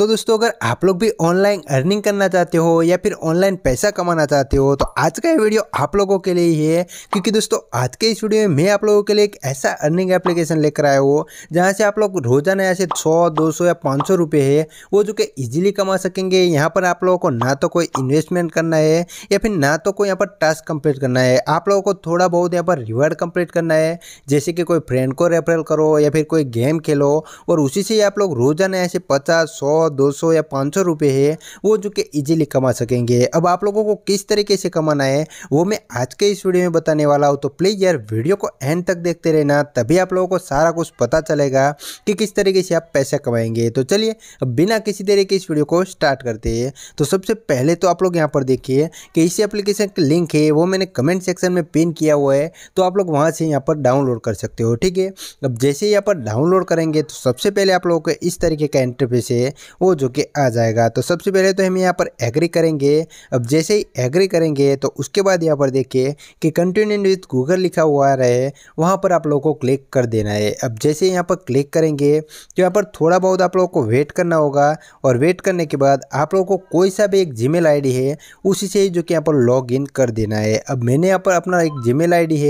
तो दोस्तों अगर आप लोग भी ऑनलाइन अर्निंग करना चाहते हो या फिर ऑनलाइन पैसा कमाना चाहते हो तो आज का ये वीडियो आप लोगों के लिए ही है क्योंकि दोस्तों आज के इस वीडियो में मैं आप लोगों के लिए एक ऐसा अर्निंग एप्लीकेशन लेकर आया हूँ जहाँ से आप लोग रोजाना ऐसे सौ दो सौ या पाँच सौ रुपये है वो जो कि ईजिली कमा सकेंगे यहाँ पर आप लोगों को ना तो कोई इन्वेस्टमेंट करना है या फिर ना तो कोई यहाँ पर टास्क कम्प्लीट करना है आप लोगों को थोड़ा बहुत यहाँ पर रिवार्ड कम्प्लीट करना है जैसे कि कोई फ्रेंड को रेफरल करो या फिर कोई गेम खेलो और उसी से आप लोग रोजाना ऐसे पचास सौ दो सौ या पाँच सौ रुपये है वो जो कि ईजिली कमा सकेंगे अब आप लोगों को किस तरीके से कमाना है वो मैं आज के इस वीडियो में बताने वाला हूँ तो प्लीज़ यार वीडियो को एंड तक देखते रहना तभी आप लोगों को सारा कुछ पता चलेगा कि किस तरीके से आप पैसा कमाएंगे तो चलिए अब बिना किसी तरह के इस वीडियो को स्टार्ट करते हैं तो सबसे पहले तो आप लोग यहाँ पर देखिए कि इसी एप्लीकेशन का लिंक है वो मैंने कमेंट सेक्शन में पिन किया हुआ है तो आप लोग वहाँ से यहाँ पर डाउनलोड कर सकते हो ठीक है अब जैसे यहाँ पर डाउनलोड करेंगे तो सबसे पहले आप लोगों को इस तरीके का इंटरफेस है वो जो कि आ जाएगा तो सबसे पहले तो हम यहाँ पर एग्री करेंगे अब जैसे ही एग्री करेंगे तो उसके बाद यहाँ पर देखिए कि कंटिन्यू विथ गूगल लिखा हुआ रहे वहाँ पर आप लोगों को क्लिक कर देना है अब जैसे यहाँ पर क्लिक करेंगे तो यहाँ पर थोड़ा बहुत आप लोगों को वेट करना होगा और वेट करने के बाद आप लोगों को कोई सा भी एक जी मेल है उसी से ही जो कि यहाँ पर लॉग इन कर देना है अब मैंने यहाँ पर अपना एक जी मेल है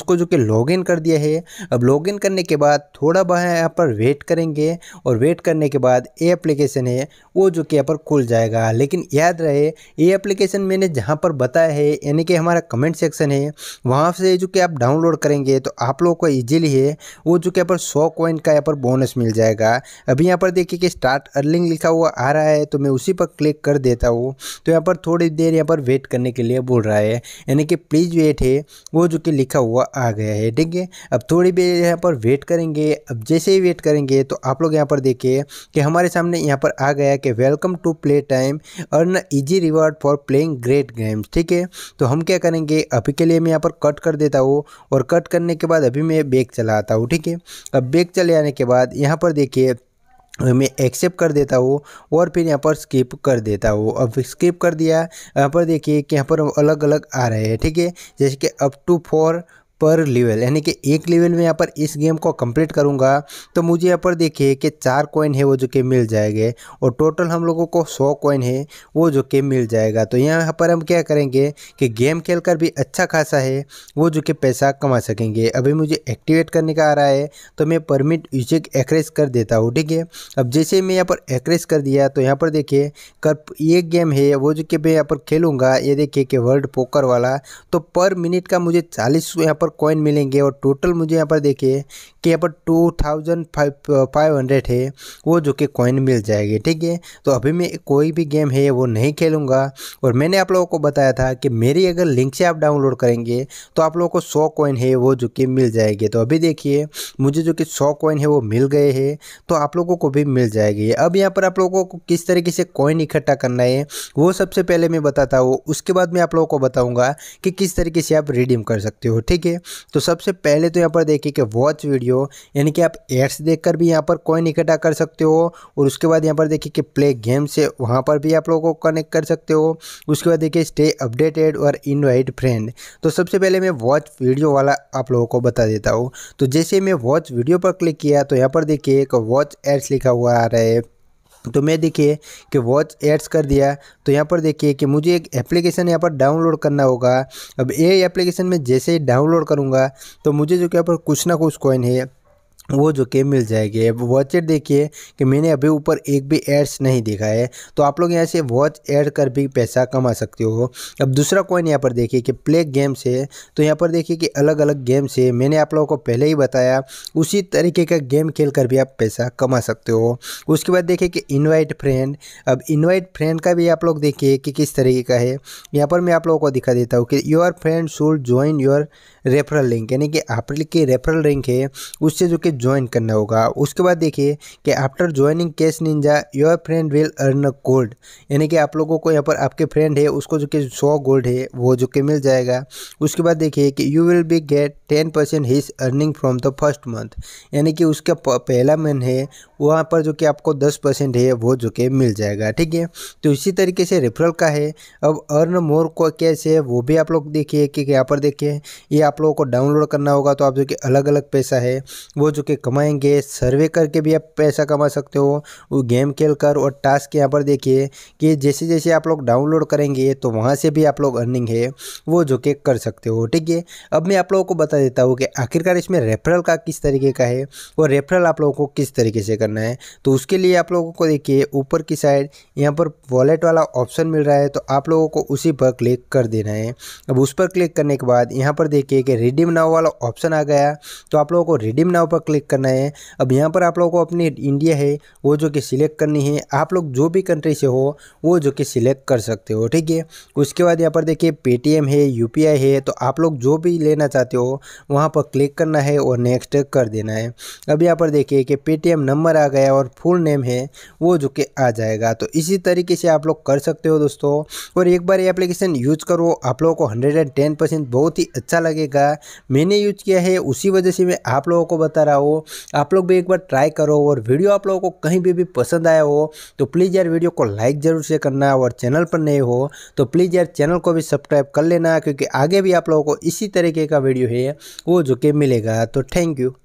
उसको जो कि लॉग इन कर दिया है अब लॉग इन करने के बाद थोड़ा बहुत यहाँ पर वेट करेंगे और वेट करने के बाद एप एप्लीकेशन है वो जो कि यहाँ पर खुल जाएगा लेकिन याद रहे ये एप्लीकेशन मैंने जहाँ पर बताया है यानी कि हमारा कमेंट सेक्शन है वहाँ से जो कि आप डाउनलोड करेंगे तो आप लोगों को ईजिली है वो जो कि यहाँ पर सौ कॉइन का यहाँ पर बोनस मिल जाएगा अभी यहाँ पर देखिए कि स्टार्ट अर्लिंग लिखा हुआ आ रहा है तो मैं उसी पर क्लिक कर देता हूँ तो यहाँ पर थोड़ी देर यहाँ पर वेट करने के लिए बोल रहा है यानी कि प्लीज़ वेट है वो जो कि लिखा हुआ आ गया है ठीक है अब थोड़ी देर यहाँ पर वेट करेंगे अब जैसे ही वेट करेंगे तो आप लोग यहाँ पर देखिए कि हमारे सामने में यहाँ पर आ गया कि welcome to play time earn easy reward for playing great games ठीक है तो हम क्या करेंगे अभी के लिए मैं यहाँ पर कट कर देता हूँ और कट करने के बाद अभी मैं बैग चला आता हूँ ठीक है अब बैग चले आने के बाद यहाँ पर देखिए मैं एक्सेप्ट कर देता हूँ और फिर यहाँ पर स्किप कर देता हूँ अब स्किप कर दिया यहाँ पर देखिए कि यहाँ पर अलग अलग आ रहे हैं ठीक है जैसे कि अप टू फोर पर लेवल यानी कि एक लेवल में यहाँ पर इस गेम को कंप्लीट करूँगा तो मुझे यहाँ पर देखिए कि चार कॉइन है वो जो कि मिल जाएंगे और टोटल हम लोगों को सौ कॉइन है वो जो कि मिल जाएगा तो यहाँ पर हम क्या करेंगे कि गेम खेल कर भी अच्छा खासा है वो जो कि पैसा कमा सकेंगे अभी मुझे एक्टिवेट करने का आ रहा है तो मैं परमिट यूजिक एक्रेस कर देता हूँ ठीक है अब जैसे मैं यहाँ पर एक्रेस कर दिया तो यहाँ पर देखिए कर ये गेम है वो जो कि मैं यहाँ पर खेलूँगा ये देखिए कि वर्ल्ड पोकर वाला तो पर मिनट का मुझे चालीस यहाँ पर कॉइन मिलेंगे और टोटल मुझे यहाँ पर देखिए कि यहाँ पर two thousand five five hundred है वो जो कि कॉइन मिल जाएगी ठीक है तो अभी मैं कोई भी गेम है वो नहीं खेलूँगा और मैंने आप लोगों को बताया था कि मेरी अगर लिंक से आप डाउनलोड करेंगे तो आप लोगों को सौ कॉइन है वो जो कि मिल जाएगी तो अभी देखिए मुझे जो कि सौ कॉइन है वो मिल गए हैं तो आप लोगों को भी मिल जाएगी अब यहाँ पर आप लोगों को किस तरीके से कॉइन इकट्ठा करना है वो सबसे पहले मैं बताता हूँ उसके बाद मैं आप लोगों को बताऊँगा कि किस तरीके से आप रिडीम कर सकते हो ठीक है तो सबसे पहले तो यहाँ पर देखिए कि वॉच वीडियो यानी कि आप एड्स देखकर भी यहाँ पर कॉइन इकट्ठा कर सकते हो और उसके बाद यहाँ पर देखिए कि प्ले गेम से वहाँ पर भी आप लोगों को कनेक्ट कर सकते हो उसके बाद देखिए स्टे अपडेटेड और इनवाइट फ्रेंड तो सबसे पहले मैं वॉच वीडियो वाला आप लोगों को बता देता हूँ तो जैसे मैं वॉच वीडियो पर क्लिक किया तो यहाँ पर देखिए एक वॉच एड्स लिखा हुआ आ रहा है तो मैं देखिए कि वॉच एड्स कर दिया तो यहाँ पर देखिए कि मुझे एक एप्लीकेशन यहाँ पर डाउनलोड करना होगा अब ये एप्लीकेशन में जैसे ही डाउनलोड करूँगा तो मुझे जो कि यहाँ पर कुछ ना कुछ कॉइन है वो जो कि मिल जाएगी अब वॉच एड देखिए कि मैंने अभी ऊपर एक भी एड्स नहीं देखा है तो आप लोग यहाँ से वॉच ऐड कर भी पैसा कमा सकते हो अब दूसरा कॉइन यहाँ पर देखिए कि प्ले गेम्स है तो यहाँ पर देखिए कि अलग अलग गेम्स है मैंने आप लोगों को पहले ही बताया उसी तरीके का गेम खेल कर भी आप पैसा कमा सकते हो उसके बाद देखिए कि इन्वाइट फ्रेंड अब इन्वाइट फ्रेंड का भी आप लोग देखिए कि किस तरीके का है यहाँ पर मैं आप लोगों को दिखा देता हूँ कि your friend should join your referral link यानी कि आप रेफरल लिंक है उससे जो कि ज्वाइन करना होगा उसके बाद देखिए कि after joining Cash Ninja your friend will earn a gold यानी कि आप लोगों को यहाँ पर आपके फ्रेंड है उसको जो कि सौ गोल्ड है वो जो कि मिल जाएगा उसके बाद देखिए कि you will be get ten percent his earning from the first month यानी कि उसका पहला मंथ है वहाँ पर जो कि आपको दस परसेंट है वो जो कि मिल जाएगा ठीक है तो इसी तरीके से रेफरल का है अब अर्न मोर को कैसे है वो भी आप लोग देखिए कि यहाँ पर देखिए ये आप लोगों को डाउनलोड करना होगा तो आप जो कि अलग अलग पैसा है वो जो करके कमाएंगे सर्वे करके भी आप पैसा कमा सकते हो वो गेम खेल कर और टास्क यहाँ पर देखिए कि जैसे जैसे आप लोग डाउनलोड करेंगे तो वहाँ से भी आप लोग अर्निंग है वो जो कि कर सकते हो ठीक है अब मैं आप लोगों को बता देता हूँ कि आखिरकार इसमें रेफरल का किस तरीके का है और रेफरल आप लोगों को किस तरीके से करना है तो उसके लिए आप लोगों को देखिए ऊपर की साइड यहाँ पर वॉलेट वाला ऑप्शन मिल रहा है तो आप लोगों को उसी पर क्लिक कर देना है अब उस पर क्लिक करने के बाद यहाँ पर देखिए कि रिडीम नाव वाला ऑप्शन आ गया तो आप लोगों को रिडीम नाव पर क्लिक करना है अब यहाँ पर आप लोगों को अपनी इंडिया है वो जो कि सिलेक्ट करनी है आप लोग जो भी कंट्री से हो वो जो कि सिलेक्ट कर सकते हो ठीक है उसके बाद यहाँ पर देखिए पेटीएम है यू है तो आप लोग जो भी लेना चाहते हो वहाँ पर क्लिक करना है और नेक्स्ट कर देना है अब यहाँ पर देखिए कि पेटीएम नंबर आ गया और फुल नेम है वो जो कि आ जाएगा तो इसी तरीके से आप लोग कर सकते हो दोस्तों और एक बार ये एप्लीकेशन यूज करो आप लोगों को हंड्रेड एंड टेन परसेंट बहुत ही अच्छा लगेगा मैंने यूज किया है उसी वजह से मैं आप लोगों को बता रहा हूँ हो आप लोग भी एक बार ट्राई करो और वीडियो आप लोगों को कहीं भी भी पसंद आया हो तो प्लीज़ यार वीडियो को लाइक ज़रूर से करना और चैनल पर नए हो तो प्लीज़ यार चैनल को भी सब्सक्राइब कर लेना क्योंकि आगे भी आप लोगों को इसी तरीके का वीडियो है वो जो कि मिलेगा तो थैंक यू